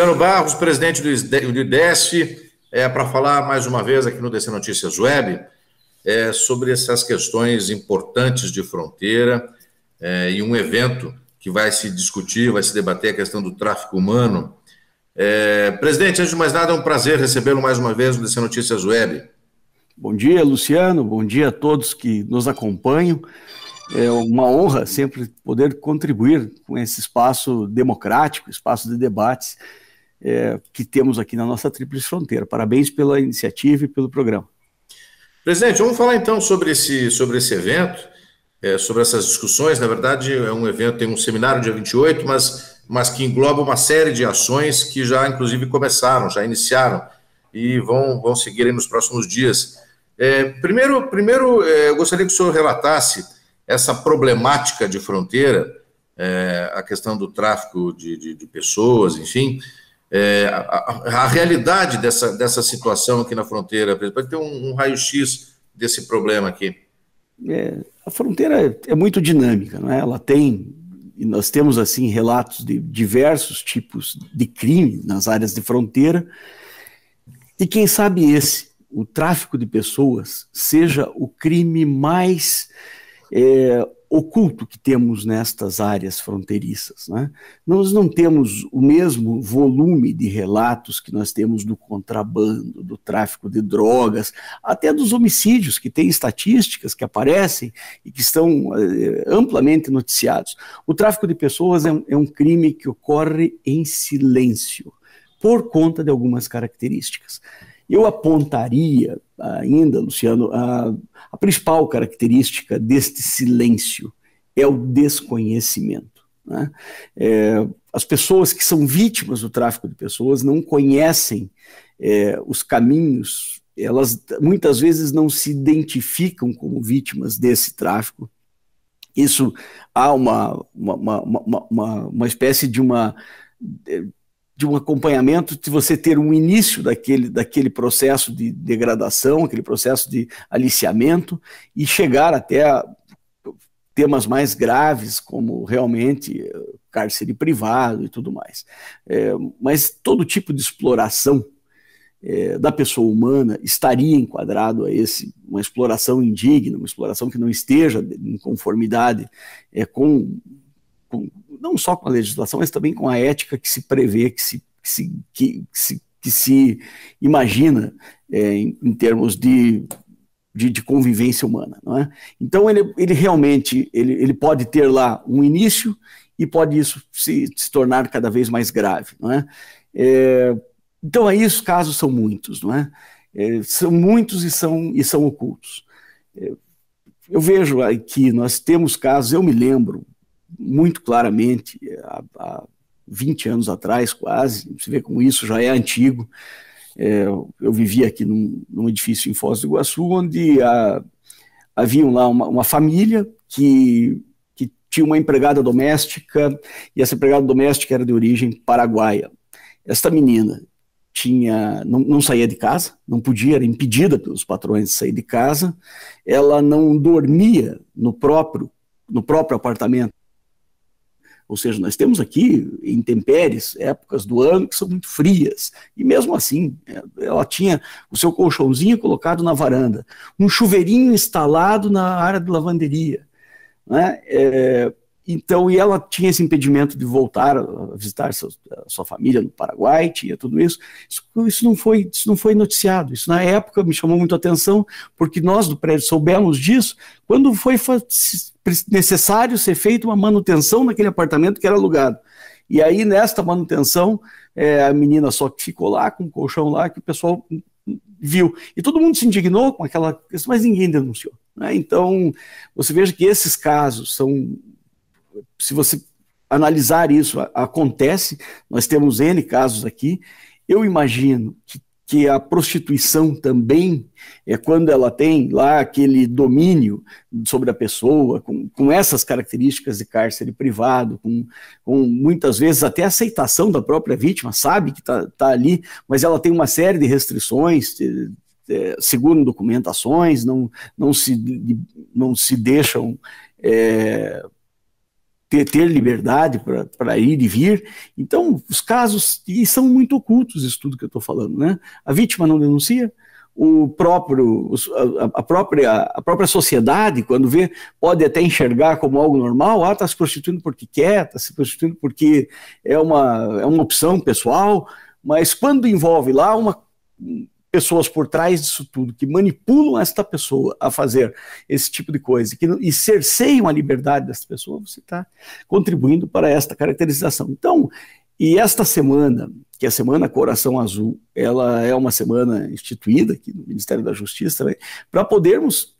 Luciano Barros, presidente do IDES, é, para falar mais uma vez aqui no DC Notícias Web é, sobre essas questões importantes de fronteira é, e um evento que vai se discutir, vai se debater a questão do tráfico humano. É, presidente, antes de mais nada, é um prazer recebê-lo mais uma vez no DC Notícias Web. Bom dia, Luciano. Bom dia a todos que nos acompanham. É uma honra sempre poder contribuir com esse espaço democrático, espaço de debates é, que temos aqui na nossa Tríplice Fronteira. Parabéns pela iniciativa e pelo programa. Presidente, vamos falar então sobre esse, sobre esse evento, é, sobre essas discussões. Na verdade, é um evento, tem um seminário dia 28, mas, mas que engloba uma série de ações que já, inclusive, começaram, já iniciaram e vão, vão seguir nos próximos dias. É, primeiro, primeiro é, eu gostaria que o senhor relatasse essa problemática de fronteira, é, a questão do tráfico de, de, de pessoas, enfim, é, a, a, realidade dessa, dessa situação aqui na fronteira, para ter um, um raio-x desse problema aqui. É, a fronteira é muito dinâmica, não é? Ela tem, nós temos assim relatos de diversos tipos de crime nas áreas de fronteira, e quem sabe esse, o tráfico de pessoas, seja o crime mais é, oculto que temos nestas áreas fronteiriças. Né? Nós não temos o mesmo volume de relatos que nós temos do contrabando, do tráfico de drogas, até dos homicídios, que tem estatísticas que aparecem e que estão é, amplamente noticiados. O tráfico de pessoas é um, é um crime que ocorre em silêncio, por conta de algumas características. Eu apontaria ainda, Luciano, a, a principal característica deste silêncio é o desconhecimento. Né? É, as pessoas que são vítimas do tráfico de pessoas não conhecem é, os caminhos, elas muitas vezes não se identificam como vítimas desse tráfico. Isso há uma, uma, uma, uma, uma espécie de uma de um acompanhamento, de você ter um início daquele, daquele processo de degradação, aquele processo de aliciamento, e chegar até a temas mais graves, como realmente eh, cárcere privado e tudo mais. É, mas todo tipo de exploração é, da pessoa humana estaria enquadrado a esse, uma exploração indigna, uma exploração que não esteja em conformidade é, com, com não só com a legislação, mas também com a ética que se prevê, que se, que se, que, se, que se imagina é, em, em, termos de, de, de, convivência humana. Não é? Então ele, ele realmente ele, ele pode ter lá um início e pode isso se, se tornar cada vez mais grave. Não é? é então aí os casos são muitos, não é? é são muitos e são, e são ocultos. É, eu vejo aqui, nós temos casos, eu me lembro, muito claramente há, há 20 anos atrás, quase. Você vê como isso já é antigo. É, eu vivia aqui num, num, edifício em Foz do Iguaçu, onde a, haviam lá uma, uma família que, que tinha uma empregada doméstica, e essa empregada doméstica era de origem paraguaia. Esta menina tinha não, não saía de casa, não podia, era impedida pelos patrões de sair de casa. Ela não dormia no próprio no próprio apartamento ou seja, nós temos aqui intempéries, épocas do ano que são muito frias. E mesmo assim, é, ela tinha o seu colchãozinho colocado na varanda, um chuveirinho instalado na área de lavanderia. Né? É, então, e ela tinha esse impedimento de voltar a visitar seu, a sua família no Paraguai, tinha tudo isso. isso. Isso não foi, isso não foi noticiado. Isso na época me chamou muito a atenção, porque nós do prédio soubemos disso quando foi necessário ser feita uma manutenção naquele apartamento que era alugado. E aí, nesta manutenção, é, a menina só que ficou lá com o colchão lá que o pessoal viu. E todo mundo se indignou com aquela questão, mas ninguém denunciou. Né? Então, você veja que esses casos são se você analisar isso, acontece, nós temos N casos aqui. Eu imagino que, que a prostituição também é quando ela tem lá aquele domínio sobre a pessoa, com, com essas características de cárcere privado, com, com muitas vezes até aceitação da própria vítima, sabe que está tá ali, mas ela tem uma série de restrições, de, documentações, não, não, se, não se deixam é, ter, ter liberdade para ir e vir. Então, os casos e são muito ocultos, isso tudo que eu estou falando. Né? A vítima não denuncia, o próprio, a, própria, a própria sociedade, quando vê, pode até enxergar como algo normal, ah, está se prostituindo porque quer, está se prostituindo porque é uma, é uma opção pessoal, mas quando envolve lá uma pessoas por trás disso tudo que manipulam esta pessoa a fazer esse tipo de coisa que, e cerceiam a liberdade dessa pessoa, você está contribuindo para esta caracterização. Então, e esta semana, que é a Semana Coração Azul, ela é uma semana instituída aqui no Ministério da Justiça, né, para podermos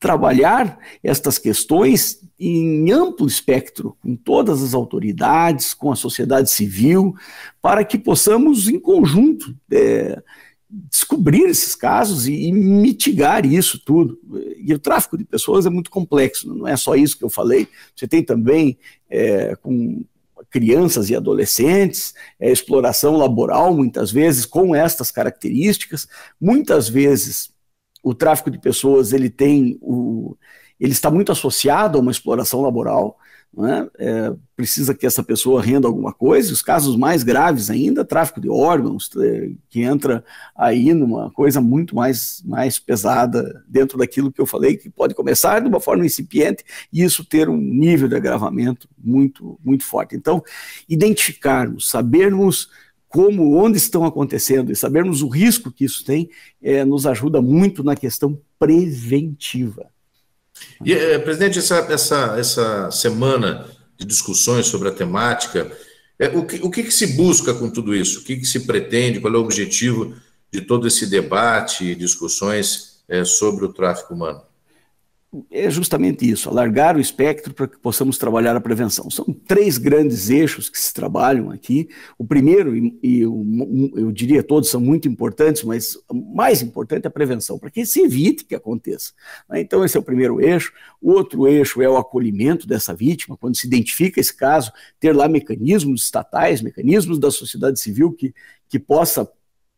trabalhar estas questões em amplo espectro, com todas as autoridades, com a sociedade civil, para que possamos, em conjunto, é, descobrir esses casos e, e, mitigar isso tudo. E o tráfico de pessoas é muito complexo, não é só isso que eu falei. Você tem também é, com crianças e adolescentes, é, exploração laboral, muitas vezes, com estas características. Muitas vezes o tráfico de pessoas ele tem o ele está muito associado a uma exploração laboral, né? é, precisa que essa pessoa renda alguma coisa, os casos mais graves ainda, tráfico de órgãos, que entra aí numa coisa muito mais, mais pesada dentro daquilo que eu falei, que pode começar de uma forma incipiente e isso ter um nível de agravamento muito, muito forte. Então, identificarmos, sabermos como, onde estão acontecendo e sabermos o risco que isso tem, é, nos ajuda muito na questão preventiva. E, eh, presidente, essa, essa, essa semana de discussões sobre a temática, é, o, que, o que, que, se busca com tudo isso? O que, que, se pretende? Qual é o objetivo de todo esse debate e discussões é, sobre o tráfico humano? é justamente isso, alargar o espectro para que possamos trabalhar a prevenção. São três grandes eixos que se trabalham aqui. O primeiro, e, eu, eu, diria todos são muito importantes, mas o mais importante é a prevenção, para que se evite que aconteça. Né? Então, esse é o primeiro eixo. O outro eixo é o acolhimento dessa vítima, quando se identifica esse caso, ter lá mecanismos estatais, mecanismos da sociedade civil que, que possa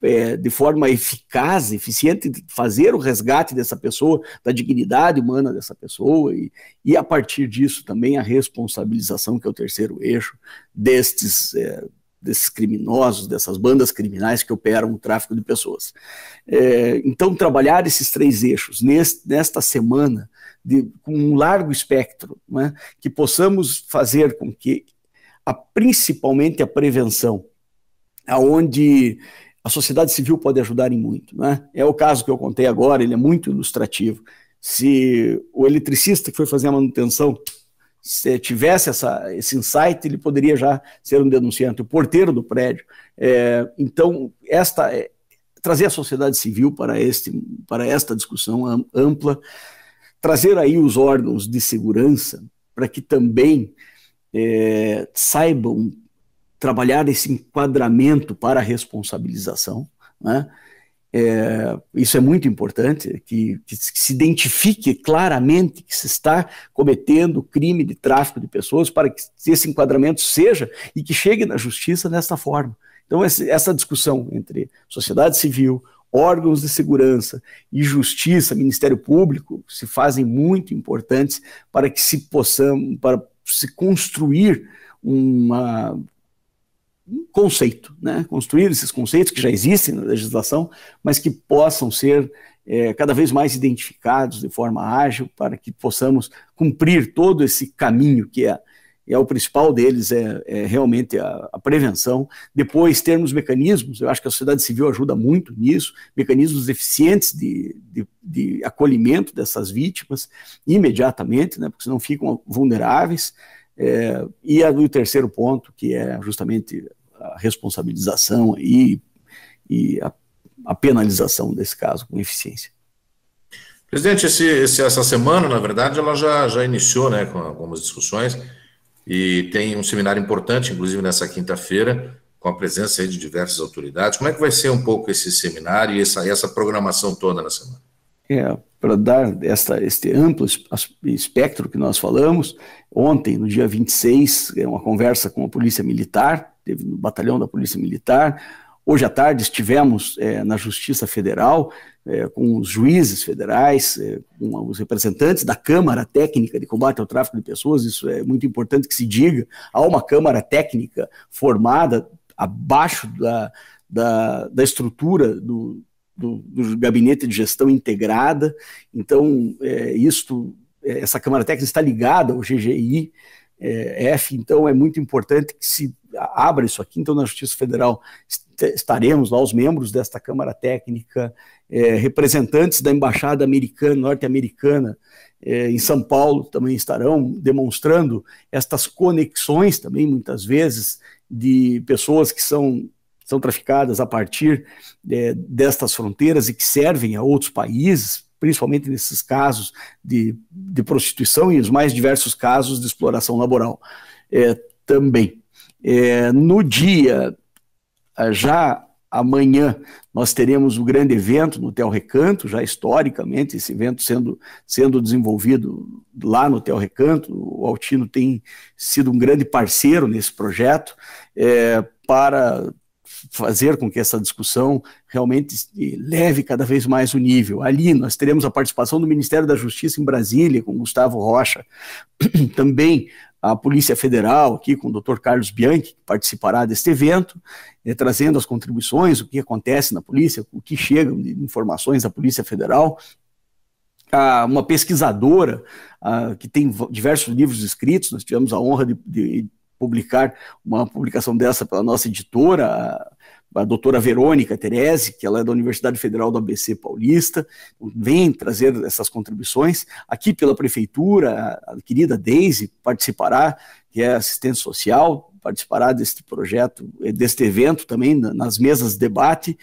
é, de forma eficaz, eficiente, fazer o resgate dessa pessoa, da dignidade humana dessa pessoa, e, e a partir disso também a responsabilização, que é o terceiro eixo, destes, é, desses criminosos, dessas bandas criminais que operam o tráfico de pessoas. É, então, trabalhar esses três eixos neste, nesta semana, de, com um largo espectro, né, que possamos fazer com que, a, principalmente a prevenção, aonde a sociedade civil pode ajudar em muito. Né? É o caso que eu contei agora, ele é muito ilustrativo. Se o eletricista que foi fazer a manutenção tivesse essa, esse insight, ele poderia já ser um denunciante, o porteiro do prédio. É, então, esta é, trazer a sociedade civil para, este, para esta discussão ampla, trazer aí os órgãos de segurança para que também é, saibam trabalhar esse enquadramento para a responsabilização. Né? É, isso é muito importante, que, que, se identifique claramente que se está cometendo crime de tráfico de pessoas para que esse enquadramento seja e que chegue na justiça desta forma. Então, essa discussão entre sociedade civil, órgãos de segurança e justiça, Ministério Público, se fazem muito importantes para que se possam, para se construir uma, conceito, né? construir esses conceitos que já existem na legislação, mas que possam ser é, cada vez mais identificados de forma ágil para que possamos cumprir todo esse caminho que é, é o principal deles, é, é realmente a, a, prevenção. Depois, termos mecanismos, eu acho que a sociedade civil ajuda muito nisso, mecanismos eficientes de, de, de acolhimento dessas vítimas imediatamente, né? porque senão ficam vulneráveis. É, e o terceiro ponto, que é justamente a responsabilização e e a, a penalização desse caso com eficiência. Presidente, esse, esse, essa semana, na verdade, ela já, já iniciou né, com algumas discussões e tem um seminário importante, inclusive nessa quinta-feira, com a presença de diversas autoridades. Como é que vai ser um pouco esse seminário e essa, essa programação toda na semana? é, para dar esta, este amplo espectro que nós falamos. Ontem, no dia 26, é uma conversa com a Polícia Militar, teve no batalhão da Polícia Militar. Hoje à tarde estivemos é, na Justiça Federal é, com os juízes federais, é, com os representantes da Câmara Técnica de Combate ao Tráfico de Pessoas. Isso é muito importante que se diga. Há uma Câmara Técnica formada abaixo da, da, da estrutura do, do, do gabinete de gestão integrada. Então, é, isto, é, essa Câmara Técnica está ligada ao GGI, é, F, então é muito importante que se abra isso aqui. Então, na Justiça Federal estaremos lá os membros desta Câmara Técnica, é, representantes da Embaixada Americana, norte-americana é, em São Paulo também estarão demonstrando estas conexões também, muitas vezes, de pessoas que são são traficadas a partir é, destas fronteiras e que servem a outros países, principalmente nesses casos de, de prostituição e os mais diversos casos de exploração laboral é, também. É, no dia, ah, já amanhã, nós teremos o um grande evento no Tel Recanto, já historicamente, esse evento sendo, sendo desenvolvido lá no Tel Recanto. O Altino tem sido um grande parceiro nesse projeto. É, para fazer com que essa discussão realmente leve cada vez mais o nível. Ali nós teremos a participação do Ministério da Justiça em Brasília, com Gustavo Rocha, também a Polícia Federal, aqui com o Dr. Carlos Bianchi, que participará deste evento, eh, trazendo as contribuições, o que acontece na polícia, o que chegam de informações da Polícia Federal. uma pesquisadora que tem diversos livros escritos, nós tivemos a honra de, de publicar uma publicação dessa pela nossa editora, a, doutora Verônica Terese, que ela é da Universidade Federal do ABC Paulista, então vem trazer essas contribuições. Aqui pela Prefeitura, a querida Deise participará, que é assistente social, participará deste projeto, eh, deste evento também, nas mesas de debate.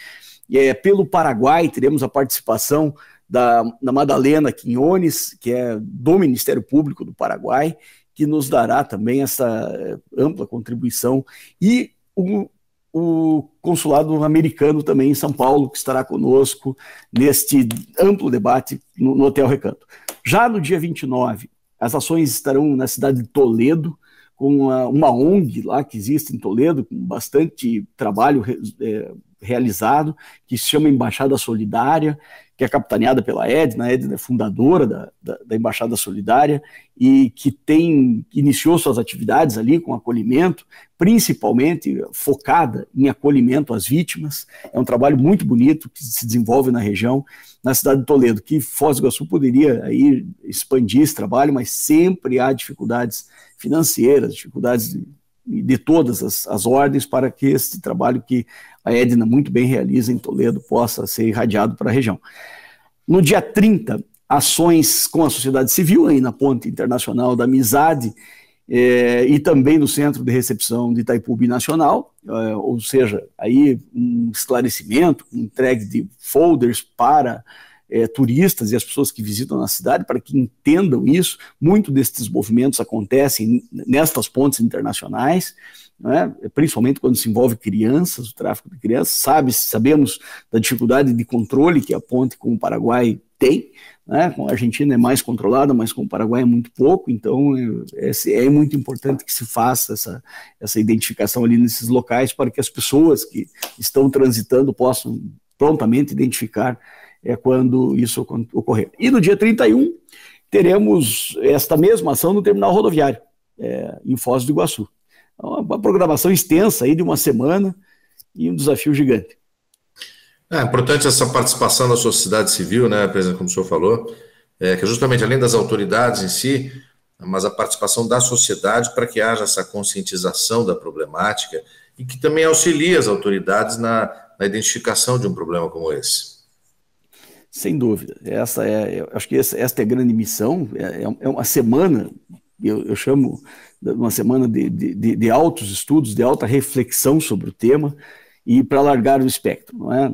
E é, pelo Paraguai, teremos a participação da, da Madalena Quinones, que é do Ministério Público do Paraguai, que nos dará também essa eh, ampla contribuição, e o, o consulado americano também em São Paulo, que estará conosco neste amplo debate no, no Hotel Recanto. Já no dia 29, as ações estarão na cidade de Toledo, com uma, uma, ONG lá que existe em Toledo, com bastante trabalho é, realizado, que se chama Embaixada Solidária, que é capitaneada pela Edna, a Edna é fundadora da, da, da Embaixada Solidária e que tem iniciou suas atividades ali com acolhimento, principalmente focada em acolhimento às vítimas. É um trabalho muito bonito que se desenvolve na região, na cidade de Toledo, que Foz do Iguaçu poderia aí expandir esse trabalho, mas sempre há dificuldades financeiras, dificuldades de todas as, as, ordens para que este trabalho que a Edna muito bem realiza em Toledo possa ser irradiado para a região. No dia 30, ações com a sociedade civil aí na Ponte Internacional da Amizade é, e também no Centro de Recepção de Itaipu Binacional, é, ou seja, aí um esclarecimento, um entregue de folders para é, turistas e as pessoas que visitam a cidade para que entendam isso. Muito desses movimentos acontecem nestas pontes internacionais, né? principalmente quando se envolve crianças, o tráfico de crianças. Sabe, sabemos da dificuldade de controle que a ponte com o Paraguai tem, né? com a Argentina é mais controlada, mas com o Paraguai é muito pouco, então é, é muito importante que se faça essa, essa identificação ali nesses locais para que as pessoas que estão transitando possam prontamente identificar é, quando isso ocorrer. E no dia 31, teremos esta mesma ação no terminal rodoviário, é, em Foz do Iguaçu. É uma, programação extensa aí de uma semana e um desafio gigante. É importante essa participação da sociedade civil, né, presidente, como o senhor falou, é, que é justamente além das autoridades em si, mas a participação da sociedade para que haja essa conscientização da problemática e que também auxilie as autoridades na, na identificação de um problema como esse. Sem dúvida. Essa é, acho que essa, esta é a grande missão. É, é, é uma semana, eu, eu, chamo uma semana de, de, de, altos estudos, de alta reflexão sobre o tema e para alargar o espectro, não é?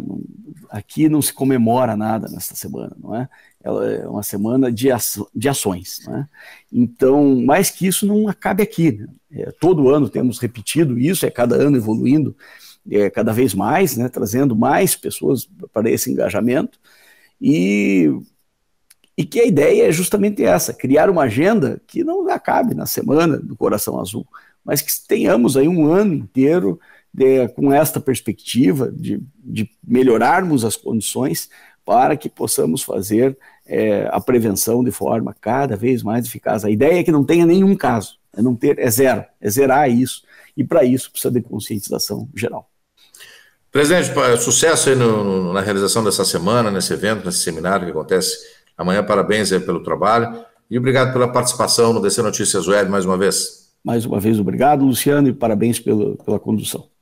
Aqui não se comemora nada nesta semana, não é? Ela é uma semana de, aço, de ações, não é? Então, mais que isso não acabe aqui. Né? É, todo ano temos repetido isso, é cada ano evoluindo é, cada vez mais, né? Trazendo mais pessoas para esse engajamento. E, e que a ideia é justamente essa: criar uma agenda que não acabe na semana do Coração Azul, mas que tenhamos aí um ano inteiro de, com esta perspectiva de, de melhorarmos as condições para que possamos fazer é, a prevenção de forma cada vez mais eficaz. A ideia é que não tenha nenhum caso, é não ter, é zero, é zerar isso. E para isso precisa de conscientização geral. Presidente, sucesso aí no, na realização dessa semana, nesse evento, nesse seminário que acontece amanhã. Parabéns aí pelo trabalho e obrigado pela participação no DC Notícias Web mais uma vez. Mais uma vez, obrigado, Luciano, e parabéns pela condução.